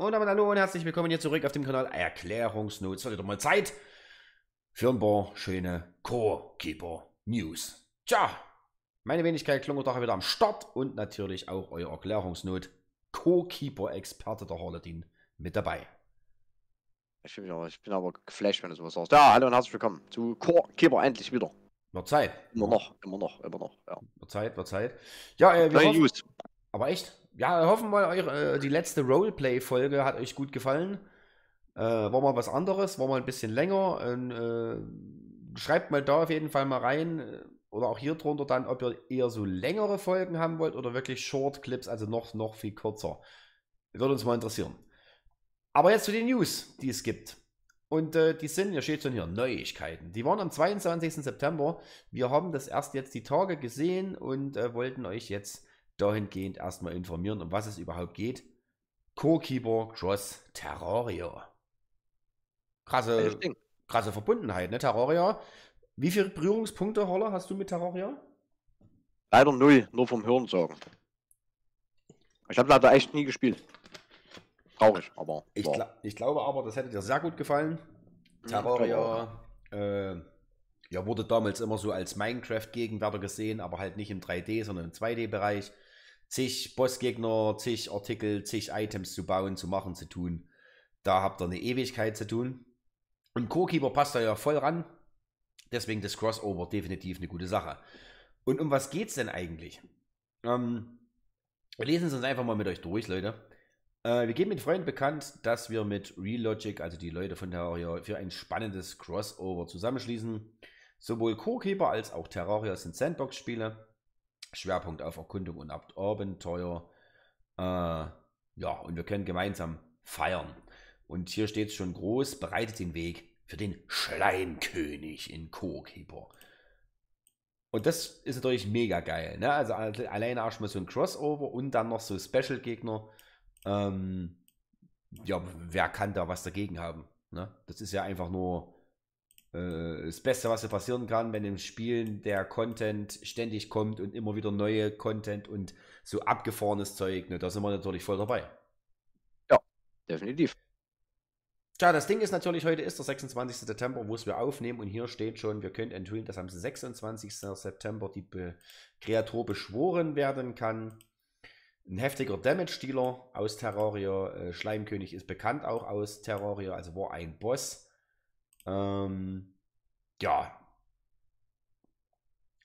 Und damit hallo und herzlich willkommen hier zurück auf dem Kanal Erklärungsnotes. Wird doch mal Zeit für ein paar schöne Core Keeper News. Tja, meine Wenigkeit Klungerdacher wieder am Start und natürlich auch euer Erklärungsnot Core Keeper Experte der Harletin mit dabei. Ich bin, aber, ich bin aber geflasht, wenn du sowas sagst. Ja, hallo und herzlich willkommen zu Core Keeper endlich wieder. Wird Zeit. Immer noch, immer noch, immer noch. Ja. Wird Zeit, wird Zeit. Ja, äh, wir Neue News. Aber echt? ja, hoffen mal, eure, äh, die letzte Roleplay-Folge hat euch gut gefallen. Äh, war mal was anderes, war mal ein bisschen länger. Und, äh, schreibt mal da auf jeden Fall mal rein äh, oder auch hier drunter dann, ob ihr eher so längere Folgen haben wollt oder wirklich Short Clips, also noch, noch viel kürzer. Würde uns mal interessieren. Aber jetzt zu den News, die es gibt. Und äh, die sind, ihr steht schon hier, Neuigkeiten. Die waren am 22. September. Wir haben das erst jetzt die Tage gesehen und äh, wollten euch jetzt dahingehend erstmal informieren, um was es überhaupt geht. Co-Keeper Cross Terraria. Krasse, krasse Verbundenheit, ne? Terraria. Wie viele Berührungspunkte, Holler, hast du mit Terraria? Leider null, nur vom Hören sorgen. Ich habe leider echt nie gespielt. Traurig, aber. Ich, gl ich, glaube aber, das hätte dir sehr gut gefallen. Mhm, Terraria äh, ja, wurde damals immer so als Minecraft-Gegenwärter gesehen, aber halt nicht im 3D, sondern im 2D-Bereich zig Bossgegner, zig Artikel, zig Items zu bauen, zu machen, zu tun. Da habt ihr eine Ewigkeit zu tun. Und Co-Keeper passt da ja voll ran. Deswegen das Crossover definitiv eine gute Sache. Und um was geht's denn eigentlich? Ähm, wir lesen es uns einfach mal mit euch durch, Leute. Äh, wir geben mit Freunden bekannt, dass wir mit Relogic, also die Leute von Terraria, für ein spannendes Crossover zusammenschließen. Sowohl Core Keeper als auch Terraria sind Sandbox-Spiele. Schwerpunkt auf Erkundung und Abenteuer. Äh, ja, und wir können gemeinsam feiern. Und hier steht es schon groß, bereitet den Weg für den Schleimkönig in Co-Keeper. Und das ist natürlich mega geil. Ne? Also alleine auch schon mal so ein Crossover und dann noch so Special-Gegner. Ähm, ja, wer kann da was dagegen haben? Ne? Das ist ja einfach nur äh, das Beste, was dir passieren kann, wenn im Spielen der Content ständig kommt und immer wieder neue Content und so abgefahrenes Zeug, ne, da sind wir natürlich voll dabei. Ja, definitiv. Tja, das Ding ist natürlich, heute ist der 26. September, wo es wir aufnehmen und hier steht schon, wir können enthüllen, dass am 26. September die Be Kreatur beschworen werden kann. Ein heftiger Damage-Dealer aus Terraria, äh, Schleimkönig ist bekannt auch aus Terraria, also war ein Boss. Ähm, ja,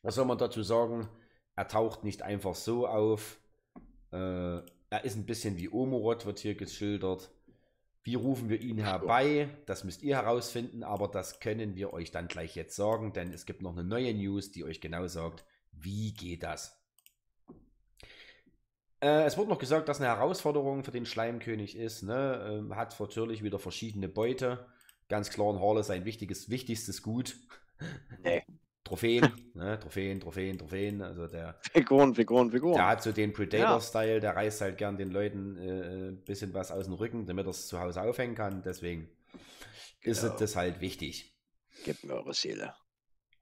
was soll man dazu sagen? Er taucht nicht einfach so auf. Äh, er ist ein bisschen wie Omorod, wird hier geschildert. Wie rufen wir ihn herbei? Das müsst ihr herausfinden, aber das können wir euch dann gleich jetzt sagen, denn es gibt noch eine neue News, die euch genau sagt, wie geht das? Äh, es wurde noch gesagt, dass eine Herausforderung für den Schleimkönig ist. Ne? Ähm, hat natürlich wieder verschiedene Beute ganz klar, ein ist ein wichtiges, wichtigstes Gut. Nee. Trophäen, ne? Trophäen, Trophäen, Trophäen. Also der Figuren, Figuren, Figuren. Der hat so den Predator-Style, der reißt halt gern den Leuten äh, ein äh, bisschen was aus dem Rücken, damit er es zu Hause aufhängen kann. Deswegen ist genau. das halt wichtig. Gebt mir eure Seele.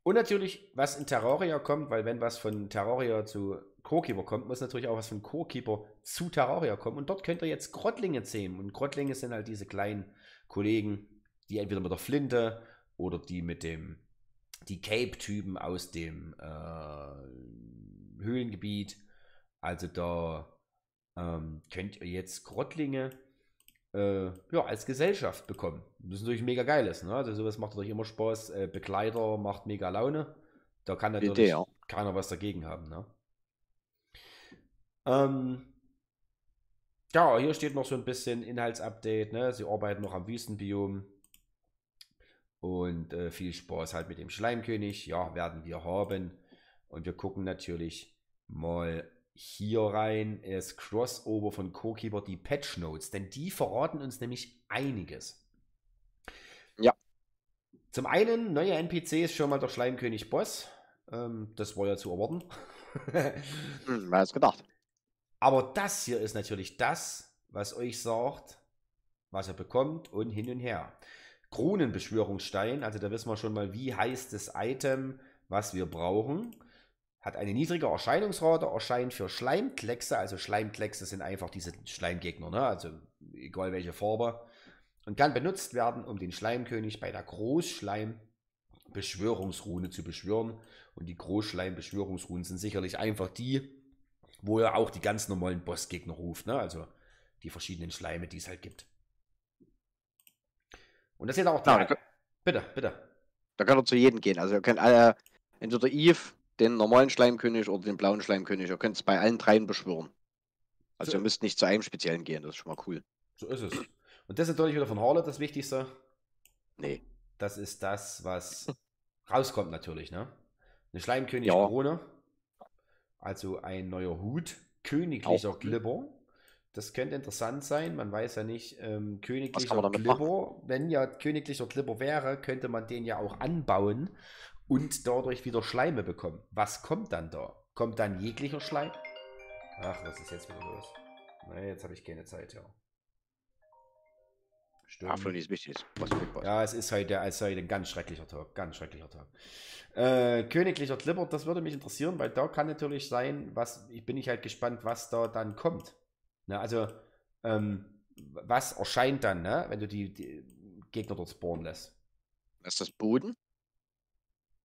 Und natürlich, was in Terraria kommt, weil wenn was von Terraria zu Corekeeper kommt, muss natürlich auch was von Corekeeper zu Terraria kommen. Und dort könnt ihr jetzt Grottlinge zähmen. Und Grottlinge sind halt diese kleinen Kollegen, die entweder mit der Flinte oder die mit dem, die Cape-Typen aus dem äh, Höhlengebiet. Also da ähm, könnt ihr jetzt Grottlinge äh, ja, als Gesellschaft bekommen. Das ist natürlich mega geiles. Ne? Also sowas macht natürlich immer Spaß. Äh, Begleiter macht mega Laune. Da kann natürlich Bitte, ja. keiner was dagegen haben. Ne? Ähm, ja, hier steht noch so ein bisschen Inhaltsupdate. Ne? Sie arbeiten noch am Wüstenbiom. Und äh, viel Spaß halt mit dem Schleimkönig. Ja, werden wir haben. Und wir gucken natürlich mal hier rein. Das Crossover von CoreKeeper, die Patch Notes. Denn die verraten uns nämlich einiges. Ja. Zum einen, neue NPC ist schon mal der Schleimkönig Boss. Ähm, das war ja zu erwarten. Hm, wer hätte gedacht? Aber das hier ist natürlich das, was euch sagt, was ihr bekommt und hin und her. Kronenbeschwörungsstein, also da wissen wir schon mal, wie heißt das Item, was wir brauchen. Hat eine niedrige Erscheinungsrate, erscheint für Schleimkleckse, also Schleimkleckse sind einfach diese Schleimgegner, ne? also egal welche Farbe, und kann benutzt werden, um den Schleimkönig bei der großschleim zu beschwören. Und die großschleim sind sicherlich einfach die, wo er auch die ganz normalen Bossgegner ruft, ne? also die verschiedenen Schleime, die es halt gibt. Und das ist jetzt auch klar. Nein, bitte, bitte. Da kann er zu jedem gehen. Also ihr könnt alle, äh, entweder Eve, den normalen Schleimkönig oder den blauen Schleimkönig, ihr könnt es bei allen dreien beschwören. Also so. ihr müsst nicht zu einem speziellen gehen, das ist schon mal cool. So ist es. Und das ist natürlich wieder von Harlot das Wichtigste. Nee. Das ist das, was rauskommt natürlich, ne? Eine Schleimkönig-Krone. Ja. Also ein neuer Hut, königlicher Glibber. Das könnte interessant sein. Man weiß ja nicht, ähm, königlicher Clipper. Machen? Wenn ja königlicher Clipper wäre, könnte man den ja auch anbauen und dadurch wieder Schleime bekommen. Was kommt dann da? Kommt dann jeglicher Schleim? Ach, was ist jetzt wieder los? Na, jetzt habe ich keine Zeit, ja. Stimmt. Apfel ah, ist wichtig. Was ja, es ist heute, es ist heute ein ganz schrecklicher Tag. Ganz schrecklicher Tag. Äh, königlicher Clipper, das würde mich interessieren, weil da kann natürlich sein, was, ich bin ich halt gespannt, was da dann kommt. Ne? Also, ähm, was erscheint dann, ne? wenn du die, die Gegner dort spawnen lässt? Ist das Boden?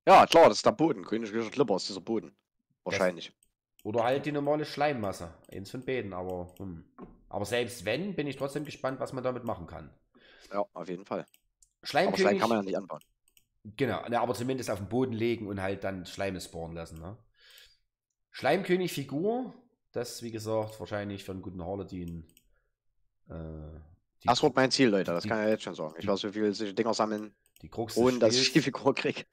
Ja, klar, das ist der Boden. Königlicher Klipper ist dieser Boden. Wahrscheinlich. Das, oder halt die normale Schleimmasse. Eins von beiden, aber. Hm. Aber selbst wenn, bin ich trotzdem gespannt, was man damit machen kann. Ja, auf jeden Fall. Schleimkönig, aber Schleim kann man ja nicht anbauen. Genau, ne, aber zumindest auf den Boden legen und halt dann Schleime spawnen lassen. Ne? Schleimkönig-Figur das, wie gesagt, wahrscheinlich für einen guten Harletin. Äh, das wird mein Ziel, Leute. Das die, kann ich jetzt schon sagen. Ich weiß, wie viele solche Dinger sammeln. Die Krux Ohne, dass ich die Figur kriege.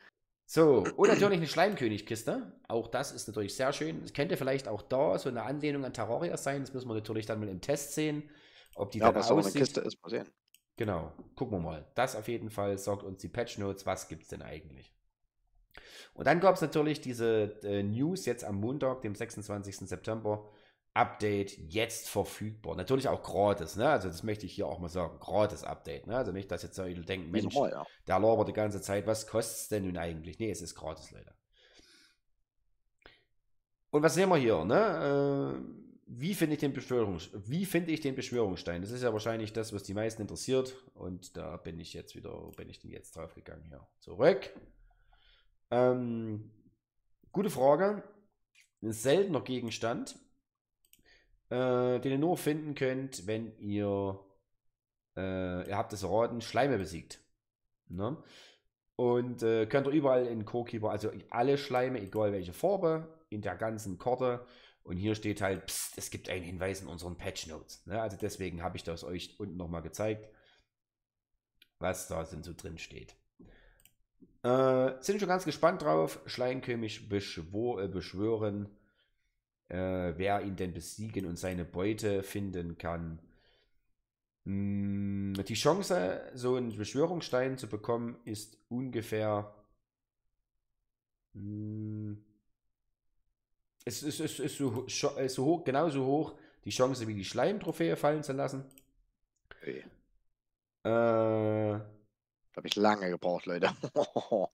So, und natürlich eine Schleimkönigkiste. Auch das ist natürlich sehr schön. Es könnte vielleicht auch da so eine Anlehnung an Terraria sein. Das müssen wir natürlich dann mal im Test sehen, ob die ja, dann was aussieht. Eine Kiste ist, mal sehen. Genau, gucken wir mal. Das auf jeden Fall sagt uns die Patch Notes, was gibt es denn eigentlich? Und dann gab es natürlich diese äh, News jetzt am Montag, dem 26. September. Update jetzt verfügbar. Natürlich auch gratis, ne? Also das möchte ich hier auch mal sagen. Gratis Update, ne? Also nicht, dass jetzt Leute denken, Mensch, ja, ja. der labert die ganze Zeit, was kostet es denn nun eigentlich? Nee, es ist gratis, Leute. Und was sehen wir hier, ne? Äh, wie finde ich den Beschwörungs wie finde ich den Beschwörungsstein? Das ist ja wahrscheinlich das, was die meisten interessiert. Und da bin ich jetzt wieder, bin ich denn jetzt drauf gegangen hier. Zurück. Ähm, gute Frage. Ein Seltener Gegenstand, äh, den ihr nur finden könnt, wenn ihr, äh, ihr habt es erraten, Schleime besiegt. Ne? Und äh, könnt ihr überall in Corekeeper, also alle Schleime, egal welche Farbe, in der ganzen Karte. Und hier steht halt, pst, es gibt einen Hinweis in unseren Patch Notes. Ne? Also deswegen habe ich das euch unten nochmal gezeigt, was da so drin steht. Äh, sind schon ganz gespannt drauf. Schleienkönig beschwor, äh, beschwören, äh, wer ihn denn besiegen und seine Beute finden kann. Mm, die Chance, so einen Beschwörungsstein zu bekommen, ist ungefähr. Mm, es ist, ist, ist, so, ist äh, so hoch, genauso hoch die Chance, wie die Schleimtrophäe fallen zu lassen. Okay. Äh. Da habe ich lange gebraucht, Leute.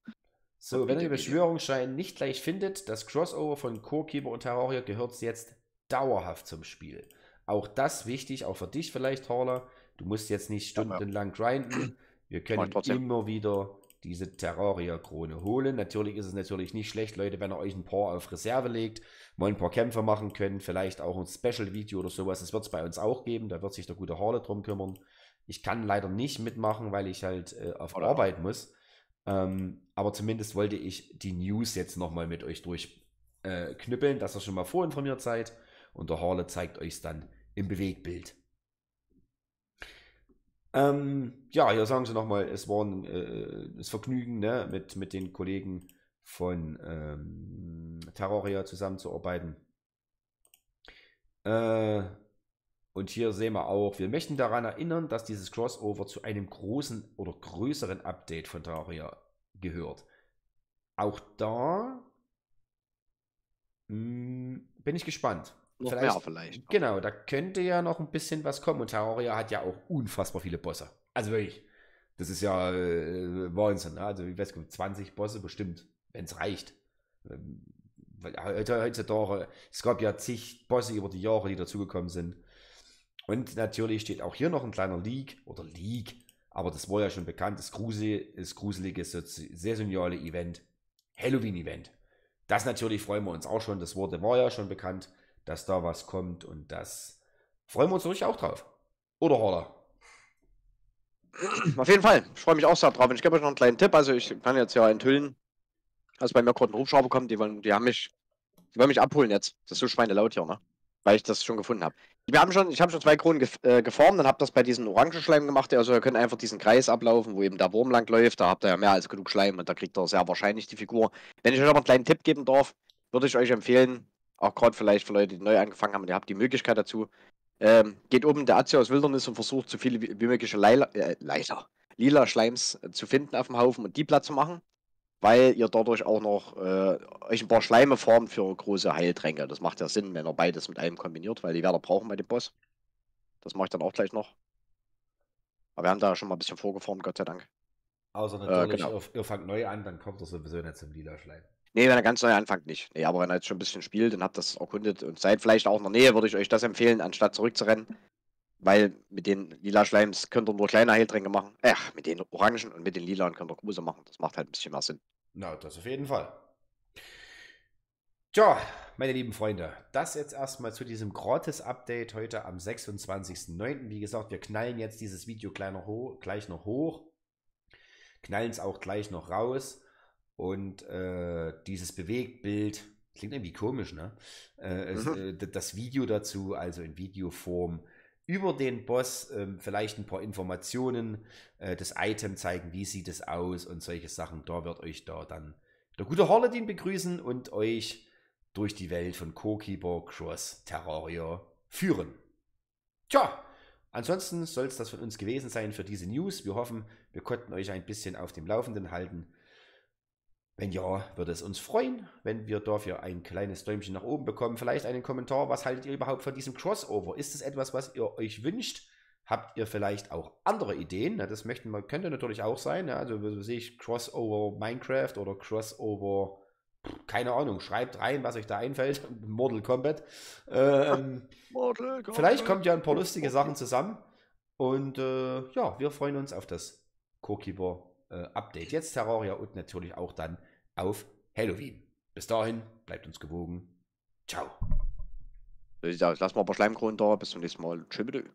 so, wenn ihr Beschwörungsschein nicht gleich findet, das Crossover von Corekeeper und Terraria gehört jetzt dauerhaft zum Spiel. Auch das wichtig, auch für dich vielleicht, Horler. Du musst jetzt nicht stundenlang grinden. Wir können immer wieder diese Terraria-Krone holen. Natürlich ist es natürlich nicht schlecht, Leute, wenn ihr euch ein paar auf Reserve legt, mal ein paar Kämpfe machen könnt, vielleicht auch ein Special-Video oder sowas. Das wird es bei uns auch geben, da wird sich der gute Harle drum kümmern. Ich kann leider nicht mitmachen, weil ich halt äh, auf Oder Arbeit muss. Ähm, aber zumindest wollte ich die News jetzt nochmal mit euch durchknüppeln, äh, dass ihr schon mal vorinformiert seid. Und der Horle zeigt euch es dann im Bewegbild. Ähm, ja, hier sagen sie nochmal, es war ein äh, das äh, Vergnügen, ne, mit, mit den Kollegen von ähm, Terroria zusammenzuarbeiten. Äh, und hier sehen wir auch, wir möchten daran erinnern, dass dieses Crossover zu einem großen oder größeren Update von Terraria gehört. Auch da mh, hm, bin ich gespannt. Noch vielleicht, mehr vielleicht. Genau, da könnte ja noch ein bisschen was kommen. Und Terraria hat ja auch unfassbar viele Bosse. Also wirklich, das ist ja äh, Wahnsinn. Ne? Also, ich weiß nicht, 20 Bosse bestimmt, wenn es reicht. Ähm, heutzutage, es gab ja zig Bosse über die Jahre, die dazugekommen sind. Und natürlich steht auch hier noch ein kleiner Leak oder Leak, aber das war ja schon bekannt, das, grusel, das gruselige saisonale Event, Halloween-Event. Das natürlich freuen wir uns auch schon, das wurde war ja schon bekannt, dass da was kommt und das freuen wir uns natürlich auch drauf. Oder Horder? Auf jeden Fall, ich freue mich auch sehr drauf. Und ich gebe euch noch einen kleinen Tipp, also ich kann jetzt ja enthüllen, dass bei mir gerade ein Hubschrauber kommt, die, wollen, die haben mich, die wollen mich abholen jetzt. Das ist so schweinelaut hier, ne? weil ich das schon gefunden habe. Wir haben schon, ich habe schon zwei Kronen gef äh, geformt und habe das bei diesem Orangenschleim gemacht. Also ihr könnt einfach diesen Kreis ablaufen, wo eben der Wurm lang läuft. Da habt ihr ja mehr als genug Schleim und da kriegt ihr sehr wahrscheinlich die Figur. Wenn ich euch aber einen kleinen Tipp geben darf, würde ich euch empfehlen, auch gerade vielleicht für Leute, die neu angefangen haben und ihr habt die Möglichkeit dazu, ähm, geht oben der Azio aus Wildernis und versucht so viele wie mögliche Leila, äh, Leila, lila Schleims äh, zu finden auf dem Haufen und die platt zu machen weil ihr dadurch auch noch äh, euch ein paar Schleime formt für große Heiltränke. Das macht ja Sinn, wenn ihr beides mit einem kombiniert, weil die Werder brauchen bei dem Boss. Das mache ich dann auch gleich noch. Aber wir haben da schon mal ein bisschen vorgeformt, Gott sei Dank. Außer äh, natürlich, äh, genau. ihr fangt neu an, dann kommt er sowieso nicht zum lila Schleim. Nee, wenn er ganz neu anfängt, nicht. Nee, aber wenn er jetzt schon ein bisschen spielt und habt das erkundet und seid vielleicht auch in der Nähe, würde ich euch das empfehlen, anstatt zurückzurennen. Weil mit den lila Schleims könnt ihr nur kleine Heiltränke machen. Ach, mit den orangen und mit den lilanen könnt ihr große machen. Das macht halt ein bisschen mehr Sinn. Na, das auf jeden Fall. Tja, meine lieben Freunde, das jetzt erstmal zu diesem Gratis-Update heute am 26.09. Wie gesagt, wir knallen jetzt dieses Video gleich noch hoch, knallen es auch gleich noch raus und äh, dieses Bewegtbild, klingt irgendwie komisch, ne? Äh, mhm. es, äh, das Video dazu, also in Videoform, über den Boss ähm, vielleicht ein paar Informationen, äh, das Item zeigen, wie sieht es aus und solche Sachen. Da wird euch da dann der gute Harladin begrüßen und euch durch die Welt von Co-Keeper Cross Terraria führen. Tja, ansonsten soll es das von uns gewesen sein für diese News. Wir hoffen, wir konnten euch ein bisschen auf dem Laufenden halten. Wenn ja, würde es uns freuen, wenn wir dafür ein kleines Däumchen nach oben bekommen. Vielleicht einen Kommentar, was haltet ihr überhaupt von diesem Crossover? Ist es etwas, was ihr euch wünscht? Habt ihr vielleicht auch andere Ideen? Na, das möchten wir, könnte natürlich auch sein. Also so sehe ich Crossover Minecraft oder Crossover, keine Ahnung, schreibt rein, was euch da einfällt. Mortal Kombat. Ähm, Mortal Kombat. Vielleicht kommt ja ein paar lustige Sachen zusammen. Und äh, ja, wir freuen uns auf das Co-Keeper. Äh, Update. Jetzt Terraria und natürlich auch dann auf Halloween. Bis dahin, bleibt uns gewogen. Ciao. So sieht's aus. lass mal ein paar Schleimkronen da. Bis zum nächsten Mal. Tschüss. bitte.